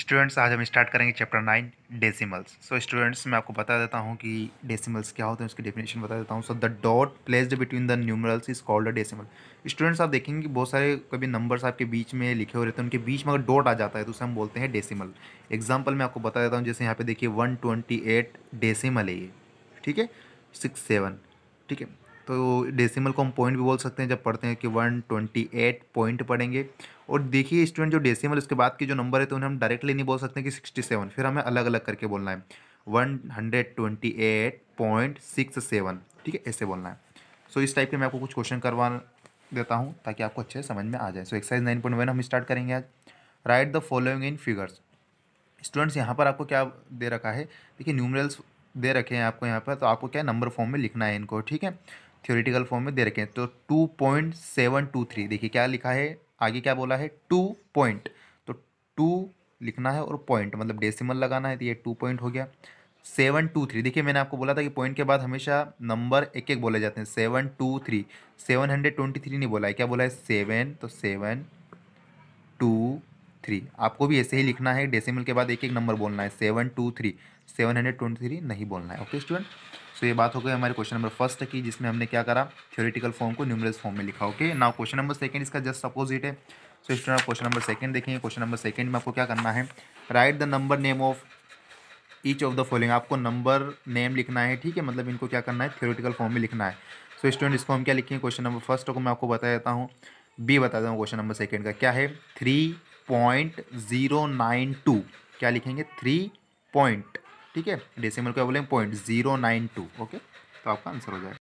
students आज हम start करेंगे chapter nine decimals so students मैं आपको बता देता हूँ कि डेसिमल्स क्या होते हैं उसकी डेफिनेशन बता देता हूँ so the dot placed between the numerals is called a decimal students आप देखेंगे कि बहुत सारे कभी नंबर्स आपके बीच में लिखे हो रहते हैं उनके बीच में अगर डॉट आ जाता है तो उसे हम बोलते हैं डेसीमल एग्जाम्पल मैं आपको बता देता हूँ जैसे यहाँ पे देखिए वन ट्वेंटी एट डेसीमल है ये ठीक है सिक्स सेवन ठीक है तो डेसिमल को हम पॉइंट भी बोल सकते हैं जब पढ़ते हैं कि वन ट्वेंटी एट पॉइंट पढ़ेंगे और देखिए स्टूडेंट जो डेसिमल उसके बाद के जो नंबर है तो उन्हें हम डायरेक्टली नहीं बोल सकते कि सिक्सटी सेवन फिर हमें अलग अलग करके बोलना है one hundred twenty eight point six seven ठीक है ऐसे बोलना है सो so, इस टाइप के मैं आपको कुछ क्वेश्चन करवा देता हूँ ताकि आपको अच्छे समझ में आ जाए so exercise nine point one हम स्टार्ट करेंगे आज right the following in figures students यहाँ पर आपको क्या दे रखा है देखिए न्यूमरल्स दे रखे हैं आपको यहाँ पर तो आपको क्या नंबर फॉर्म में लिखना है इनको ठीक है थियोरिटिकल फॉर्म में दे रखे हैं तो two point seven two three देखिए क्या लिखा है आगे क्या बोला है टू पॉइंट तो टू लिखना है और पॉइंट मतलब डेसिमल लगाना है तो ये टू पॉइंट हो गया सेवन टू थ्री देखिए मैंने आपको बोला था कि पॉइंट के बाद हमेशा नंबर एक एक बोले जाते हैं seven two three seven hundred twenty three नहीं बोला है क्या बोला है सेवन तो सेवन टू थ्री आपको भी ऐसे ही लिखना है डेसिमल के बाद एक एक नंबर बोलना है seven two three seven hundred twenty three नहीं बोलना है ओके स्टूडेंट सो तो ये बात हो गई हमारे क्वेश्चन नंबर फर्स्ट की जिसमें हमने क्या करा थियोरिटिकल फॉर्म को न्यूमरल फॉर्म में लिखा okay now question number second इसका जस्ट अपोजिट है so student question number second देखेंगे क्वेश्चन नंबर सेकंड में आपको क्या करना है right the number name of each of the following आपको नंबर नेम लिखना है ठीक है मतलब इनको क्या करना है थियोरिटिकल फॉर्म में लिखना है सो स्टूडेंट इसको हम क्या लिखेंगे क्वेश्चन नंबर फर्स्ट को मैं आपको बता देता हूँ बी बता हूँ क्वेश्चन नंबर सेकेंड का क्या है three point zero nine two क्या लिखेंगे थ्री पॉइंट ठीक है डेसिमल क्या बोलेंगे point zero nine two okay तो आपका आंसर हो जाएगा